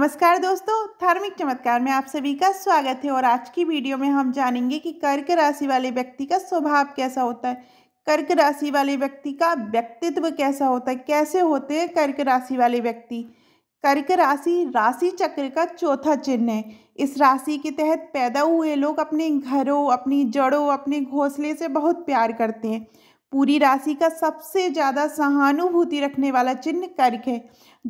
नमस्कार दोस्तों धार्मिक चमत्कार में आप सभी का स्वागत है और आज की वीडियो में हम जानेंगे कि कर्क राशि वाले व्यक्ति का स्वभाव कैसा होता है कर्क राशि वाले व्यक्ति का व्यक्तित्व कैसा होता है कैसे होते हैं कर्क राशि वाले व्यक्ति कर्क राशि राशि चक्र का चौथा चिन्ह है इस राशि के तहत पैदा हुए लोग अपने घरों अपनी जड़ों अपने घोंसले से बहुत प्यार करते हैं पूरी राशि का सबसे ज़्यादा सहानुभूति रखने वाला चिन्ह कर्क है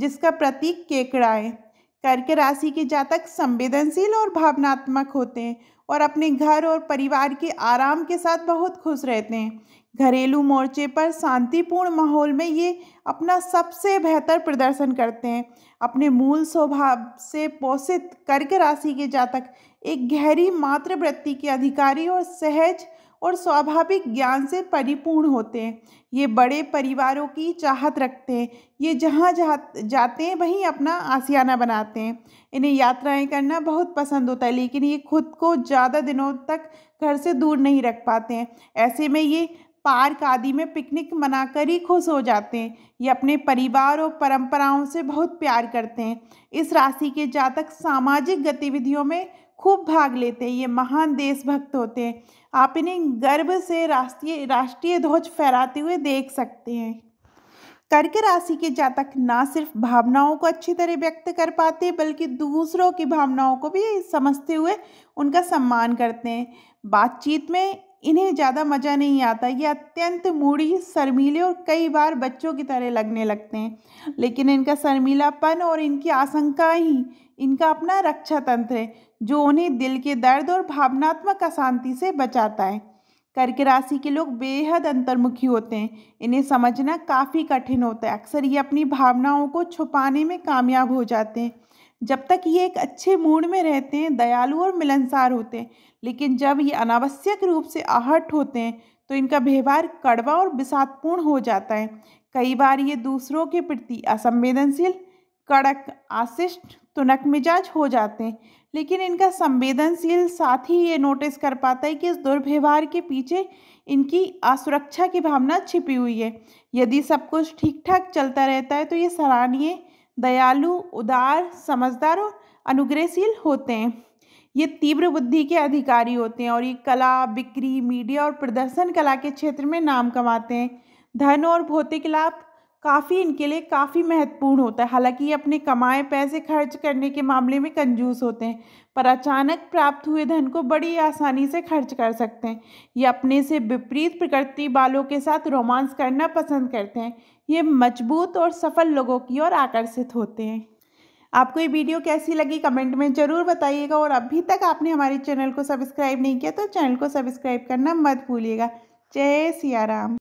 जिसका प्रतीक केकड़ा है कर्क राशि के जातक संवेदनशील और भावनात्मक होते हैं और अपने घर और परिवार के आराम के साथ बहुत खुश रहते हैं घरेलू मोर्चे पर शांतिपूर्ण माहौल में ये अपना सबसे बेहतर प्रदर्शन करते हैं अपने मूल स्वभाव से पोषित कर्क राशि के जातक एक गहरी मातृवृत्ति के अधिकारी और सहज और स्वाभाविक ज्ञान से परिपूर्ण होते हैं ये बड़े परिवारों की चाहत रखते हैं ये जहाँ जा जाते हैं वहीं अपना आसियाना बनाते हैं इन्हें यात्राएं करना बहुत पसंद होता है लेकिन ये खुद को ज़्यादा दिनों तक घर से दूर नहीं रख पाते हैं ऐसे में ये पार्क आदि में पिकनिक मनाकर ही खुश हो जाते हैं ये अपने परिवार और परंपराओं से बहुत प्यार करते हैं इस राशि के जातक सामाजिक गतिविधियों में खूब भाग लेते हैं ये महान देशभक्त होते हैं आप इन्हें गर्व से राष्ट्रीय राष्ट्रीय ध्वज फहराते हुए देख सकते हैं कर्क राशि के जातक ना सिर्फ भावनाओं को अच्छी तरह व्यक्त कर पाते बल्कि दूसरों की भावनाओं को भी समझते हुए उनका सम्मान करते हैं बातचीत में इन्हें ज़्यादा मज़ा नहीं आता ये अत्यंत मूढ़ी शर्मीले और कई बार बच्चों की तरह लगने लगते हैं लेकिन इनका शर्मीलापन और इनकी आशंका ही इनका अपना रक्षा तंत्र है जो उन्हें दिल के दर्द और भावनात्मक अशांति से बचाता है कर्क राशि के लोग बेहद अंतर्मुखी होते हैं इन्हें समझना काफ़ी कठिन होता है अक्सर ये अपनी भावनाओं को छुपाने में कामयाब हो जाते हैं जब तक ये एक अच्छे मूड में रहते हैं दयालु और मिलनसार होते हैं लेकिन जब ये अनावश्यक रूप से आहट होते हैं तो इनका व्यवहार कड़वा और विषादपूर्ण हो जाता है कई बार ये दूसरों के प्रति असंवेदनशील कड़क आशिष्ट तुनक मिजाज हो जाते हैं लेकिन इनका संवेदनशील साथ ही ये नोटिस कर पाता है कि इस दुर्व्यवहार के पीछे इनकी असुरक्षा की भावना छिपी हुई है यदि सब कुछ ठीक ठाक चलता रहता है तो ये सराहनीय दयालु उदार समझदार और अनुग्रहशील होते हैं ये तीव्र बुद्धि के अधिकारी होते हैं और ये कला बिक्री मीडिया और प्रदर्शन कला के क्षेत्र में नाम कमाते हैं धन और भौतिक लाभ काफ़ी इनके लिए काफ़ी महत्वपूर्ण होता है हालांकि ये अपने कमाए पैसे खर्च करने के मामले में कंजूस होते हैं पर अचानक प्राप्त हुए धन को बड़ी आसानी से खर्च कर सकते हैं ये अपने से विपरीत प्रकृति वालों के साथ रोमांस करना पसंद करते हैं ये मजबूत और सफल लोगों की ओर आकर्षित होते हैं आपको ये वीडियो कैसी लगी कमेंट में ज़रूर बताइएगा और अभी तक आपने हमारे चैनल को सब्सक्राइब नहीं किया तो चैनल को सब्सक्राइब करना मत भूलिएगा जय सियाराम